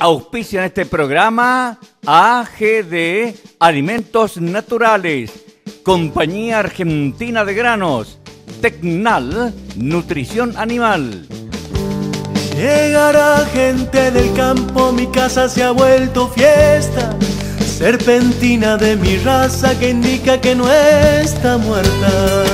en este programa AGD Alimentos Naturales, Compañía Argentina de Granos, Tecnal Nutrición Animal. Llegará gente del campo, mi casa se ha vuelto fiesta. Serpentina de mi raza que indica que no está muerta.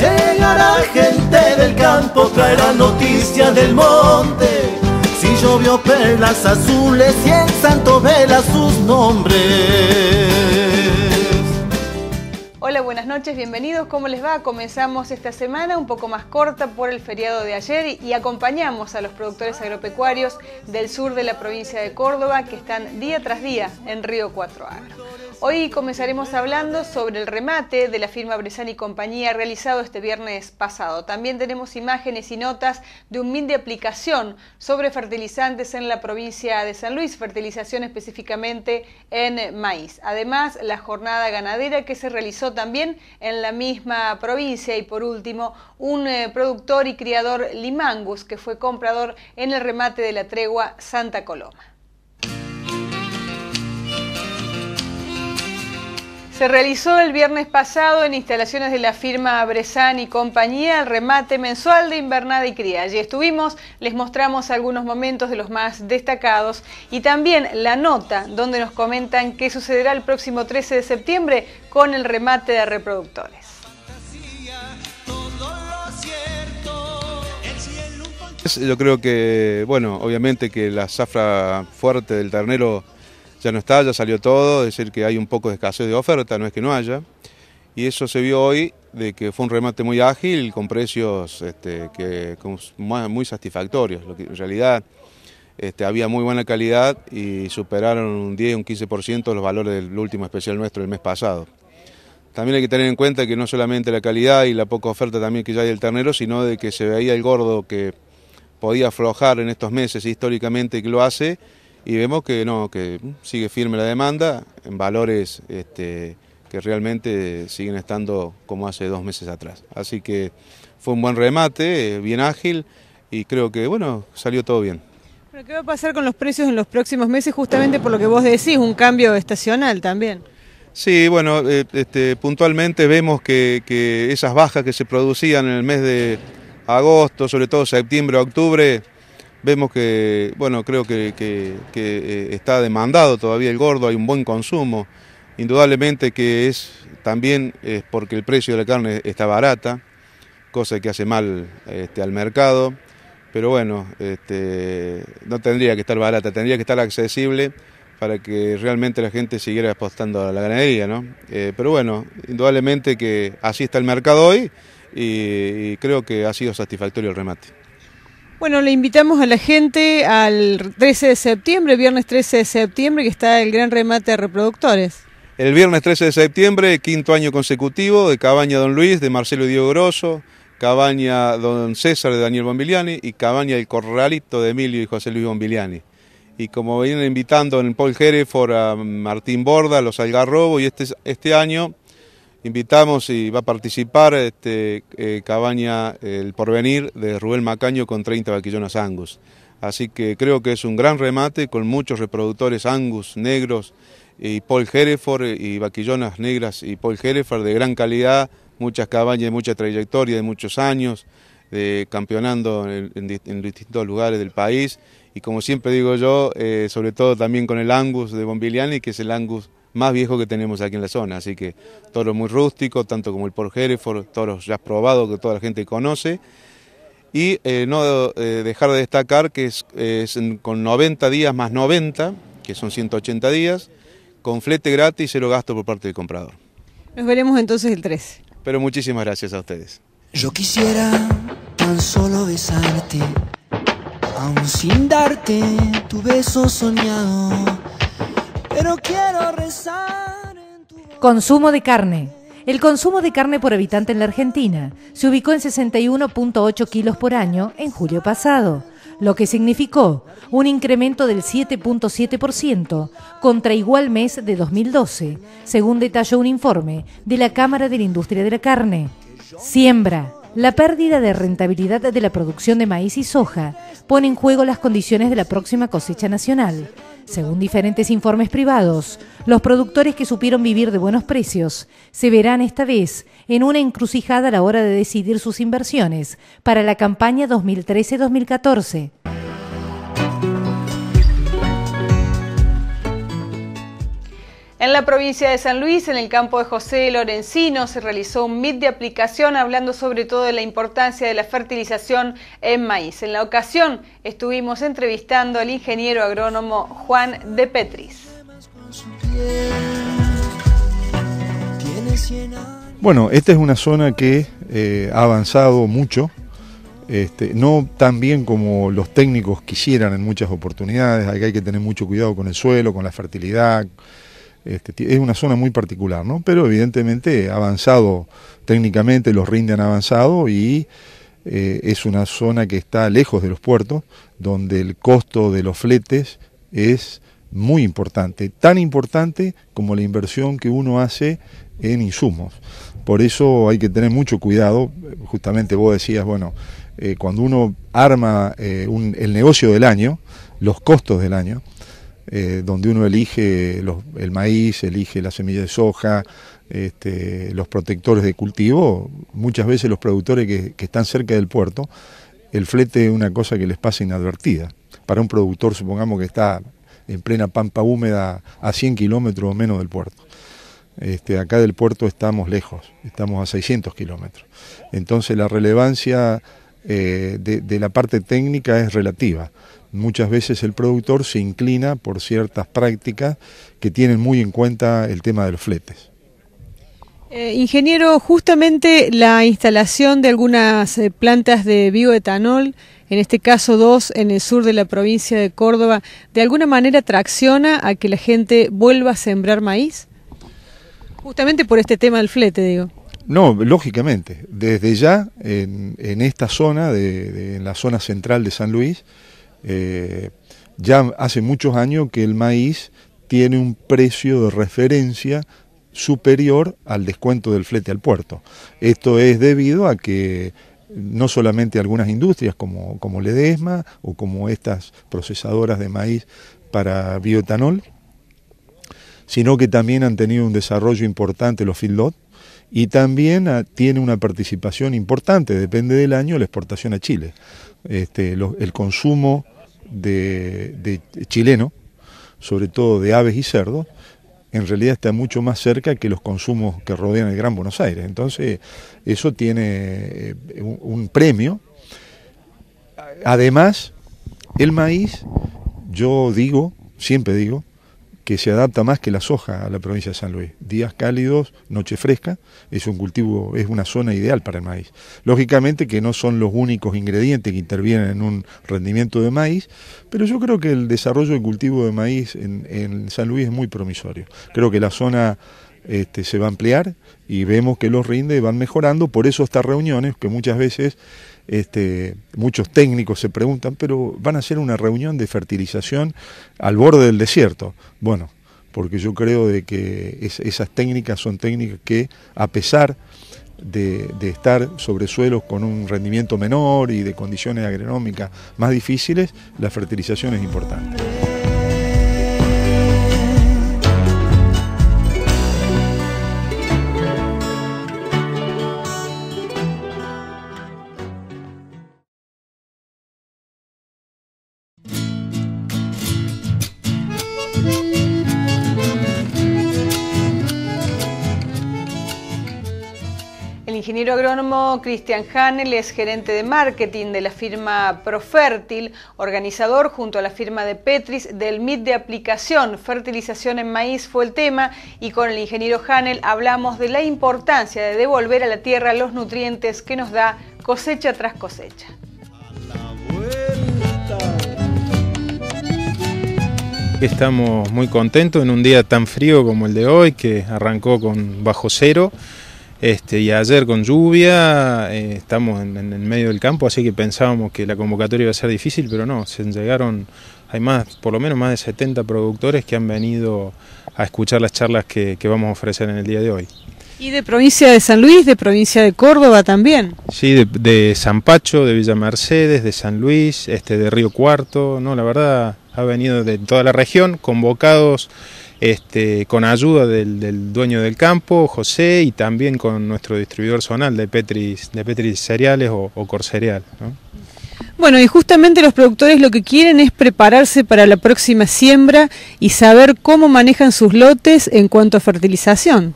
Llegará gente el campo traerá noticia del monte. Si llovió perlas azules y el santo vela sus nombres. Hola, buenas noches, bienvenidos. ¿Cómo les va? Comenzamos esta semana un poco más corta por el feriado de ayer y acompañamos a los productores agropecuarios del sur de la provincia de Córdoba que están día tras día en Río Cuatro Agro. Hoy comenzaremos hablando sobre el remate de la firma Bresani compañía realizado este viernes pasado. También tenemos imágenes y notas de un min de aplicación sobre fertilizantes en la provincia de San Luis, fertilización específicamente en maíz. Además, la jornada ganadera que se realizó también en la misma provincia y por último, un eh, productor y criador limangus que fue comprador en el remate de la tregua Santa Coloma. Se realizó el viernes pasado en instalaciones de la firma Bresan y compañía el remate mensual de Invernada y Cría. Allí estuvimos, les mostramos algunos momentos de los más destacados y también la nota donde nos comentan qué sucederá el próximo 13 de septiembre con el remate de reproductores. Yo creo que, bueno, obviamente que la zafra fuerte del ternero ya no está, ya salió todo, es decir, que hay un poco de escasez de oferta, no es que no haya. Y eso se vio hoy de que fue un remate muy ágil, con precios este, que, muy satisfactorios. Lo que en realidad este, había muy buena calidad y superaron un 10, un 15% los valores del último especial nuestro del mes pasado. También hay que tener en cuenta que no solamente la calidad y la poca oferta también que ya hay del ternero, sino de que se veía el gordo que podía aflojar en estos meses históricamente que lo hace, y vemos que no, que sigue firme la demanda en valores este, que realmente siguen estando como hace dos meses atrás. Así que fue un buen remate, eh, bien ágil y creo que bueno, salió todo bien. ¿qué va a pasar con los precios en los próximos meses justamente por lo que vos decís, un cambio estacional también? Sí, bueno, eh, este, puntualmente vemos que, que esas bajas que se producían en el mes de agosto, sobre todo septiembre, octubre, Vemos que, bueno, creo que, eh, está demandado todavía el gordo, hay un buen consumo. Indudablemente que es también es porque el precio de la carne está barata, cosa que hace mal este, al mercado. Pero bueno, este, no tendría que estar barata, tendría que estar accesible para que realmente la gente siguiera apostando a la ganadería, ¿no? Eh, pero bueno, indudablemente que así está el mercado hoy y creo que ha sido satisfactorio el remate. Bueno, le invitamos a la gente al 13 de septiembre, viernes 13 de septiembre, que está el gran remate de reproductores. El viernes 13 de septiembre, quinto año consecutivo de Cabaña Don Luis, de Marcelo Diego Grosso, Cabaña Don César de Daniel Bombiliani y Cabaña El Corralito de Emilio y José Luis Bombiliani. Y como vienen invitando en Paul Hereford a Martín Borda, los Algarrobo, y este, este año Invitamos y va a participar este, eh, Cabaña El Porvenir de Rubén Macaño con 30 vaquillonas angus. Así que creo que es un gran remate con muchos reproductores angus negros y Paul Hereford eh, y vaquillonas negras y Paul Hereford de gran calidad, muchas cabañas de mucha trayectoria, de muchos años, de, campeonando en, distintos lugares del país. Y como siempre digo yo, eh, sobre todo también con el angus de Bombiliani, que es el angus más viejo que tenemos aquí en la zona. Así que toros muy rústico, tanto como el por Hereford, toros ya probado que toda la gente conoce. Y eh, no eh, dejar de destacar que es, con 90 días más 90, que son 180 días, con flete gratis y cero gasto por parte del comprador. Nos veremos entonces el 13. Pero muchísimas gracias a ustedes. Yo quisiera tan solo besarte, aun sin darte tu beso soñado pero quiero rezar Consumo de carne. El consumo de carne por habitante en la Argentina se ubicó en 61.8 kilos por año en julio pasado, lo que significó un incremento del 7.7% contra igual mes de 2012, según detalló un informe de la Cámara de la Industria de la Carne. Siembra. La pérdida de rentabilidad de la producción de maíz y soja pone en juego las condiciones de la próxima cosecha nacional, según diferentes informes privados, los productores que supieron vivir de buenos precios se verán esta vez en una encrucijada a la hora de decidir sus inversiones para la campaña 2013-2014. En la provincia de San Luis, en el campo de José Lorencino, se realizó un MIT de aplicación hablando sobre todo de la importancia de la fertilización en maíz. En la ocasión estuvimos entrevistando al ingeniero agrónomo Juan de Petris. Bueno, esta es una zona que eh, ha avanzado mucho, este, no tan bien como los técnicos quisieran en muchas oportunidades, hay que tener mucho cuidado con el suelo, con la fertilidad, este, es una zona muy particular, ¿no? Pero evidentemente avanzado técnicamente, los rinde han avanzado y eh, es una zona que está lejos de los puertos, donde el costo de los fletes es muy importante, tan importante como la inversión que uno hace en insumos. Por eso hay que tener mucho cuidado, justamente vos decías, bueno, eh, cuando uno arma eh, el negocio del año, los costos del año, eh, donde uno elige el maíz, elige la semilla de soja, este, los protectores de cultivo, muchas veces los productores que, están cerca del puerto, el flete es una cosa que les pasa inadvertida. Para un productor, supongamos que está en plena pampa húmeda a 100 kilómetros o menos del puerto. Este, acá del puerto estamos lejos, estamos a 600 kilómetros. Entonces la relevancia eh, de, la parte técnica es relativa muchas veces el productor se inclina por ciertas prácticas que tienen muy en cuenta el tema de los fletes. Eh, ingeniero, justamente la instalación de algunas eh, plantas de bioetanol, en este caso dos en el sur de la provincia de Córdoba, ¿de alguna manera tracciona a que la gente vuelva a sembrar maíz? Justamente por este tema del flete, digo. No, lógicamente. Desde ya, en, esta zona, en la zona central de San Luis, eh, ya hace muchos años que el maíz tiene un precio de referencia superior al descuento del flete al puerto. Esto es debido a que no solamente algunas industrias como, como Ledesma o como estas procesadoras de maíz para bioetanol, sino que también han tenido un desarrollo importante los feedlots, y también ah, tiene una participación importante, depende del año, la exportación a Chile. Este, el consumo de, chileno, sobre todo de aves y cerdos, en realidad está mucho más cerca que los consumos que rodean el Gran Buenos Aires. Entonces, eso tiene eh, un premio. Además, el maíz, yo digo, siempre digo, que se adapta más que la soja a la provincia de San Luis. Días cálidos, noche fresca, es un cultivo, es una zona ideal para el maíz. Lógicamente que no son los únicos ingredientes que intervienen en un rendimiento de maíz, pero yo creo que el desarrollo del cultivo de maíz en, San Luis es muy promisorio. Creo que la zona este, se va a ampliar y vemos que los rindes van mejorando, por eso estas reuniones que muchas veces este, muchos técnicos se preguntan, pero van a hacer una reunión de fertilización al borde del desierto. Bueno, porque yo creo de que esas técnicas son técnicas que, a pesar de, de, estar sobre suelos con un rendimiento menor y de condiciones agronómicas más difíciles, la fertilización es importante. ingeniero agrónomo Cristian Hanel es gerente de marketing de la firma Profértil, organizador junto a la firma de Petris del MIT de aplicación Fertilización en Maíz fue el tema y con el ingeniero Hanel hablamos de la importancia de devolver a la tierra los nutrientes que nos da cosecha tras cosecha. Estamos muy contentos en un día tan frío como el de hoy que arrancó con bajo cero. Este, y ayer con lluvia, eh, estamos en, el medio del campo, así que pensábamos que la convocatoria iba a ser difícil, pero no, se llegaron, hay más, por lo menos más de 70 productores que han venido a escuchar las charlas que, vamos a ofrecer en el día de hoy. ¿Y de provincia de San Luis, de provincia de Córdoba también? Sí, de, de San Pacho, de Villa Mercedes, de San Luis, este, de Río Cuarto, no, la verdad ha venido de toda la región, convocados este, con ayuda del, del, dueño del campo, José, y también con nuestro distribuidor zonal de Petris, de Petris Cereales o, o Bueno, y justamente los productores lo que quieren es prepararse para la próxima siembra y saber cómo manejan sus lotes en cuanto a fertilización.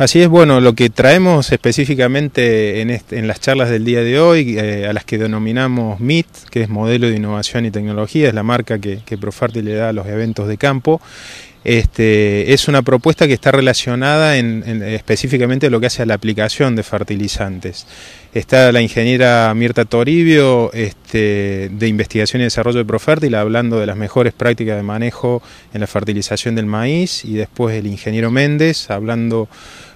Así es, bueno, lo que traemos específicamente en, este, las charlas del día de hoy, eh, a las que denominamos MIT, que es Modelo de Innovación y Tecnología, es la marca que, ProFertil le da a los eventos de campo, este, es una propuesta que está relacionada en, en, específicamente lo que hace a la aplicación de fertilizantes. Está la ingeniera Mirta Toribio este, de Investigación y Desarrollo de ProFertil, hablando de las mejores prácticas de manejo en la fertilización del maíz y después el ingeniero Méndez hablando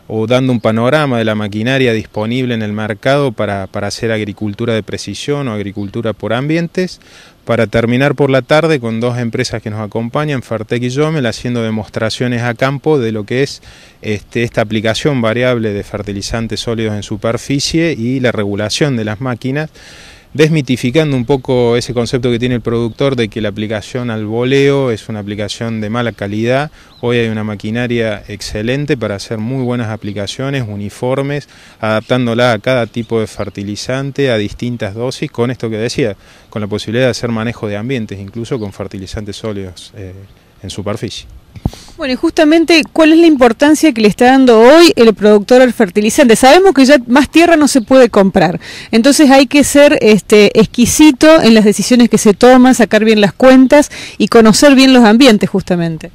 o dando un panorama de la maquinaria disponible en el mercado para, hacer agricultura de precisión o agricultura por ambientes, para terminar por la tarde con dos empresas que nos acompañan, Fartec y Yomel, haciendo demostraciones a campo de lo que es este, esta aplicación variable de fertilizantes sólidos en superficie y la regulación de las máquinas desmitificando un poco ese concepto que tiene el productor de que la aplicación al voleo es una aplicación de mala calidad. Hoy hay una maquinaria excelente para hacer muy buenas aplicaciones, uniformes, adaptándola a cada tipo de fertilizante, a distintas dosis, con esto que decía, con la posibilidad de hacer manejo de ambientes, incluso con fertilizantes sólidos eh, en superficie. Bueno, y justamente, ¿cuál es la importancia que le está dando hoy el productor al fertilizante? Sabemos que ya más tierra no se puede comprar, entonces hay que ser este, exquisito en las decisiones que se toman, sacar bien las cuentas y conocer bien los ambientes, justamente.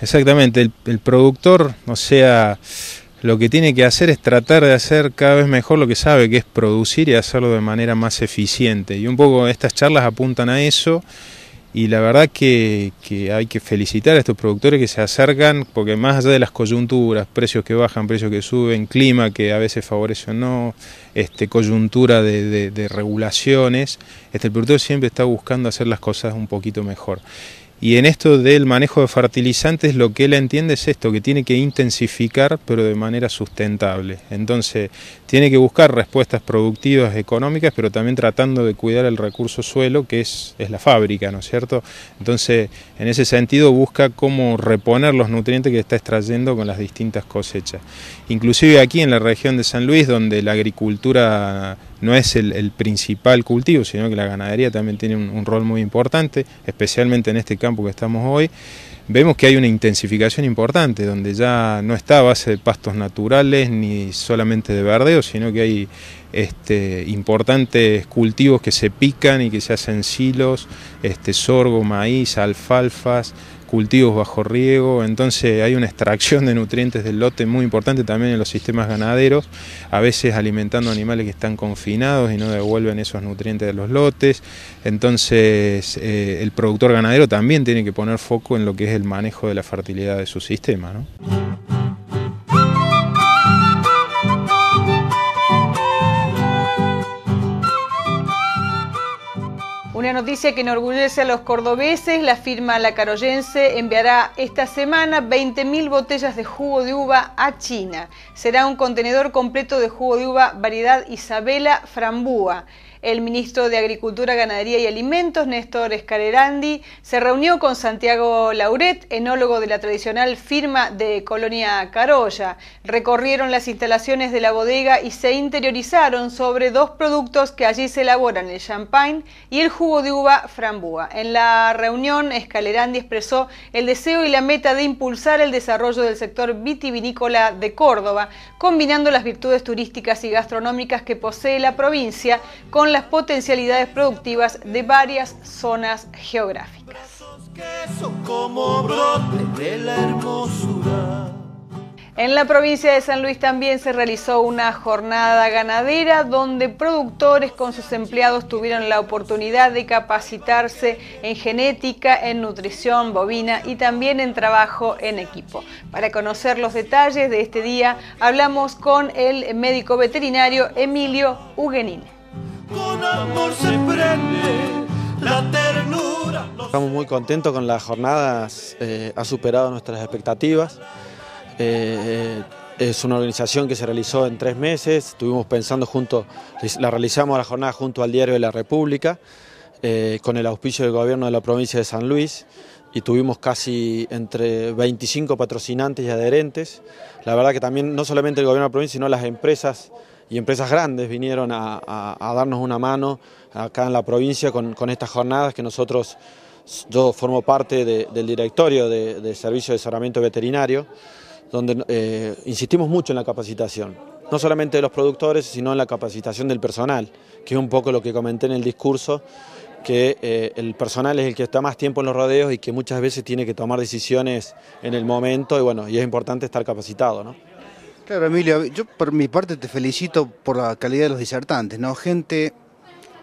Exactamente, el, el productor, o sea, lo que tiene que hacer es tratar de hacer cada vez mejor lo que sabe, que es producir y hacerlo de manera más eficiente. Y un poco estas charlas apuntan a eso y la verdad que, hay que felicitar a estos productores que se acercan, porque más allá de las coyunturas, precios que bajan, precios que suben, clima que a veces favorece o no, este, coyuntura de, regulaciones, este, el productor siempre está buscando hacer las cosas un poquito mejor. Y en esto del manejo de fertilizantes, lo que él entiende es esto, que tiene que intensificar, pero de manera sustentable. Entonces, tiene que buscar respuestas productivas, económicas, pero también tratando de cuidar el recurso suelo, que es, es la fábrica, ¿no es cierto? Entonces, en ese sentido, busca cómo reponer los nutrientes que está extrayendo con las distintas cosechas. Inclusive aquí en la región de San Luis, donde la agricultura no es el, principal cultivo, sino que la ganadería también tiene un rol muy importante, especialmente en este campo que estamos hoy, vemos que hay una intensificación importante, donde ya no está a base de pastos naturales ni solamente de verdeo, sino que hay este, importantes cultivos que se pican y que se hacen silos, este, sorgo, maíz, alfalfas, cultivos bajo riego, entonces hay una extracción de nutrientes del lote muy importante también en los sistemas ganaderos, a veces alimentando animales que están confinados y no devuelven esos nutrientes de los lotes, entonces eh, el productor ganadero también tiene que poner foco en lo que es el manejo de la fertilidad de su sistema. ¿no? noticia que enorgullece a los cordobeses, la firma La Caroyense enviará esta semana 20.000 botellas de jugo de uva a China. Será un contenedor completo de jugo de uva variedad Isabela Frambúa. El ministro de Agricultura, Ganadería y Alimentos, Néstor Escalerandi, se reunió con Santiago Lauret, enólogo de la tradicional firma de Colonia Carolla. Recorrieron las instalaciones de la bodega y se interiorizaron sobre dos productos que allí se elaboran, el champagne y el jugo de uva frambúa. En la reunión, Escalerandi expresó el deseo y la meta de impulsar el desarrollo del sector vitivinícola de Córdoba, combinando las virtudes turísticas y gastronómicas que posee la provincia con las potencialidades productivas de varias zonas geográficas. En la provincia de San Luis también se realizó una jornada ganadera donde productores con sus empleados tuvieron la oportunidad de capacitarse en genética, en nutrición bovina y también en trabajo en equipo. Para conocer los detalles de este día hablamos con el médico veterinario Emilio Uguenín. Estamos muy contentos con las jornadas, eh, ha superado nuestras expectativas. Eh, eh, es una organización que se realizó en tres meses, estuvimos pensando junto, la realizamos la jornada junto al Diario de la República, con el auspicio del gobierno de la provincia de San Luis, y tuvimos casi entre 25 patrocinantes y adherentes. La verdad que también no solamente el gobierno de la provincia, sino las empresas y empresas grandes vinieron a, darnos una mano acá en la provincia con, estas jornadas que nosotros, yo formo parte del directorio de, Servicio de asesoramiento Veterinario, donde eh, insistimos mucho en la capacitación, no solamente de los productores, sino en la capacitación del personal, que es un poco lo que comenté en el discurso, que eh, el personal es el que está más tiempo en los rodeos y que muchas veces tiene que tomar decisiones en el momento y bueno, y es importante estar capacitado, ¿no? Claro, Emilio, yo por mi parte te felicito por la calidad de los disertantes, ¿no? Gente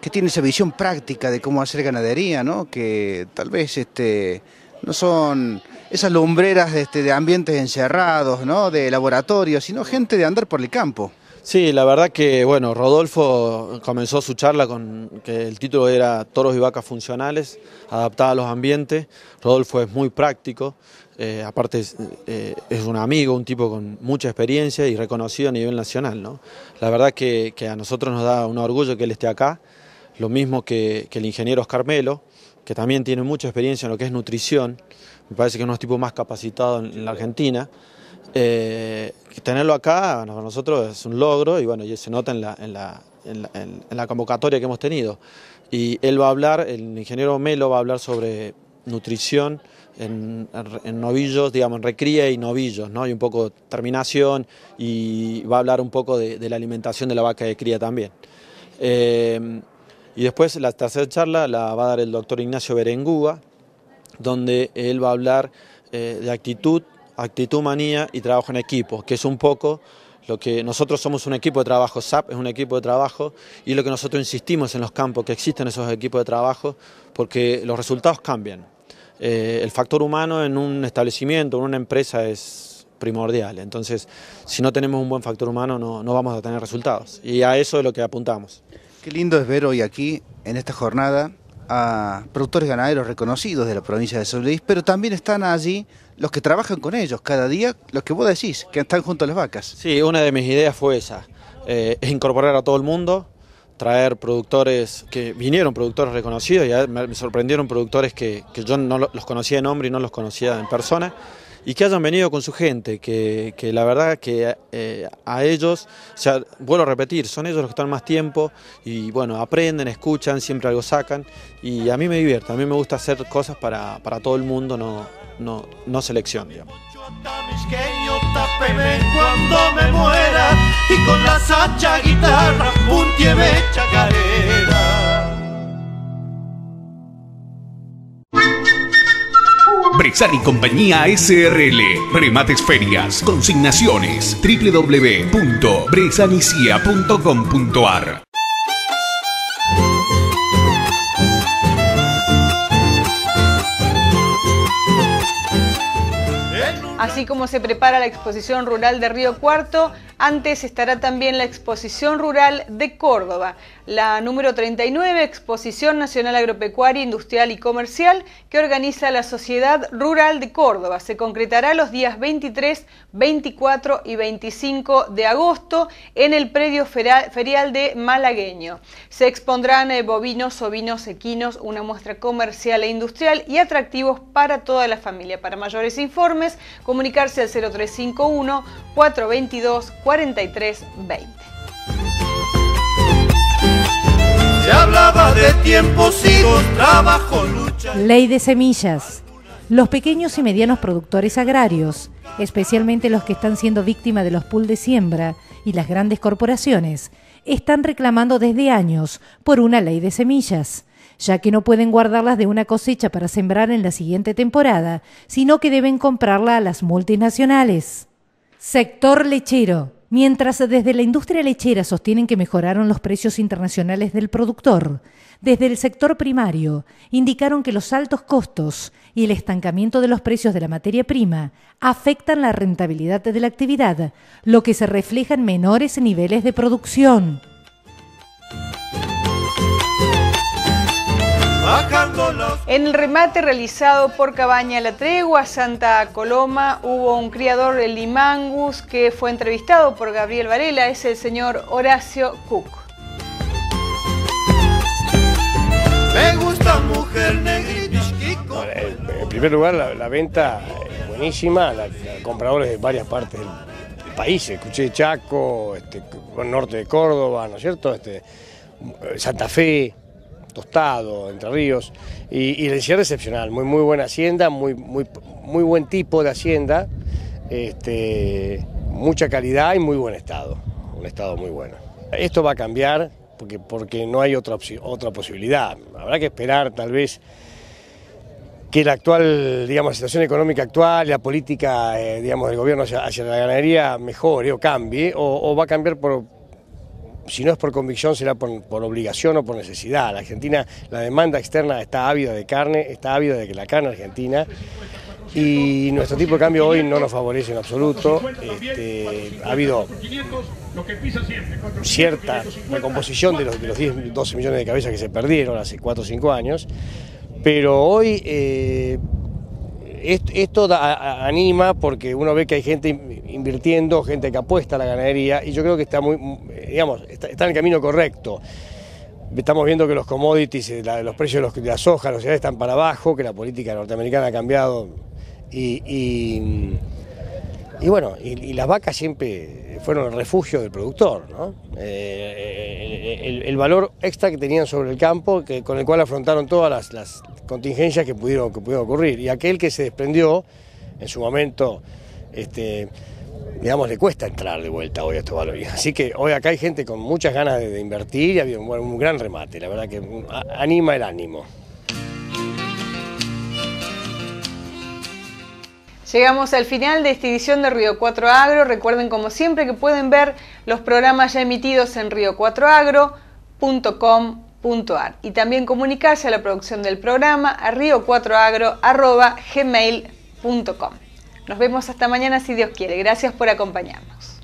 que tiene esa visión práctica de cómo hacer ganadería, ¿no? Que tal vez este no son esas lumbreras este, de ambientes encerrados, ¿no? De laboratorios, sino gente de andar por el campo. Sí, la verdad que, bueno, Rodolfo comenzó su charla con que el título era Toros y vacas funcionales, adaptadas a los ambientes. Rodolfo es muy práctico, eh, aparte eh, es, un amigo, un tipo con mucha experiencia y reconocido a nivel nacional, La verdad que, a nosotros nos da un orgullo que él esté acá, lo mismo que, el ingeniero Oscar Melo, que también tiene mucha experiencia en lo que es nutrición, me parece que es uno de los tipos más capacitados en la Argentina. Eh, tenerlo acá para nosotros es un logro y bueno, se nota en la, en la, en convocatoria que hemos tenido. Y él va a hablar, el ingeniero Melo va a hablar sobre nutrición en, novillos, digamos, en recría y novillos, ¿no? Y un poco de terminación y va a hablar un poco de, la alimentación de la vaca de cría también. Eh, y después la tercera charla la va a dar el doctor Ignacio Berengúa, donde él va a hablar eh, de actitud actitud manía y trabajo en equipo, que es un poco lo que nosotros somos un equipo de trabajo, SAP es un equipo de trabajo y lo que nosotros insistimos en los campos que existen esos equipos de trabajo porque los resultados cambian. Eh, el factor humano en un establecimiento, en una empresa es primordial, entonces si no tenemos un buen factor humano no, no vamos a tener resultados y a eso es lo que apuntamos. Qué lindo es ver hoy aquí, en esta jornada, a productores ganaderos reconocidos de la provincia de San Luis, pero también están allí los que trabajan con ellos cada día, los que vos decís, que están junto a las vacas. Sí, una de mis ideas fue esa, eh, Es incorporar a todo el mundo, traer productores que vinieron productores reconocidos, y me sorprendieron productores que, que yo no los conocía de nombre y no los conocía en persona y que hayan venido con su gente, que, la verdad que eh, a ellos, o sea, vuelvo a repetir, son ellos los que están más tiempo y bueno, aprenden, escuchan, siempre algo sacan y a mí me divierte, a mí me gusta hacer cosas para, todo el mundo, no, no, selección, Empresar y Compañía SRL. Remates ferias, consignaciones, www.bresanicia.com.ar Así como se prepara la exposición rural de Río Cuarto, antes estará también la exposición rural de Córdoba, la número 39, Exposición Nacional Agropecuaria, Industrial y Comercial, que organiza la Sociedad Rural de Córdoba. Se concretará los días 23, 24 y 25 de agosto en el predio ferial de Malagueño. Se expondrán eh, bovinos, ovinos, equinos, una muestra comercial e industrial y atractivos para toda la familia. Para mayores informes, comunicarse al 0351 422 4320. Se hablaba de trabajo, Ley de semillas. Los pequeños y medianos productores agrarios, especialmente los que están siendo víctimas de los pool de siembra y las grandes corporaciones, están reclamando desde años por una ley de semillas ya que no pueden guardarlas de una cosecha para sembrar en la siguiente temporada, sino que deben comprarla a las multinacionales. Sector lechero. Mientras desde la industria lechera sostienen que mejoraron los precios internacionales del productor, desde el sector primario indicaron que los altos costos y el estancamiento de los precios de la materia prima afectan la rentabilidad de la actividad, lo que se refleja en menores niveles de producción. En el remate realizado por Cabaña La Tregua, Santa Coloma, hubo un criador de limangus que fue entrevistado por Gabriel Varela, es el señor Horacio Cook. Me gusta mujer en, primer lugar, la, venta es buenísima, compradores de varias partes del, país, escuché Chaco, este, norte de Córdoba, ¿no es cierto? Este, Santa Fe, Tostado, Entre Ríos, y, y la excepcional, muy, muy buena hacienda, muy, muy, muy buen tipo de hacienda, este, mucha calidad y muy buen estado, un estado muy bueno. Esto va a cambiar porque, porque no hay otra, otra posibilidad, habrá que esperar tal vez que la actual, digamos, situación económica actual, la política, eh, digamos, del gobierno hacia, la ganadería mejore o cambie, o va a cambiar por, si no es por convicción, será por, obligación o por necesidad. La Argentina, la demanda externa está ávida de carne, está ávida de que la carne argentina. Y nuestro tipo de cambio hoy no nos favorece en absoluto. Este, ha habido cierta recomposición de los, 10, 12 millones de cabezas que se perdieron hace 4 o 5 años. Pero hoy eh, esto, anima porque uno ve que hay gente invirtiendo, gente que apuesta a la ganadería y yo creo que está muy digamos, está, en el camino correcto. Estamos viendo que los commodities, eh, los precios de, los, la soja, los están para abajo, que la política norteamericana ha cambiado y, y, bueno, y, las vacas siempre fueron el refugio del productor, ¿no? Eh, el, valor extra que tenían sobre el campo, que, con el cual afrontaron todas las, contingencias que pudieron, que pudieron ocurrir. Y aquel que se desprendió en su momento, este, digamos, le cuesta entrar de vuelta hoy a estos valores. Así que hoy acá hay gente con muchas ganas de, invertir y había un, un, gran remate, la verdad que mm, anima el ánimo. Llegamos al final de esta edición de Río 4 Agro. Recuerden como siempre que pueden ver los programas ya emitidos en río4agro.com.ar y también comunicarse a la producción del programa a rio 4 agrogmailcom nos vemos hasta mañana si Dios quiere. Gracias por acompañarnos.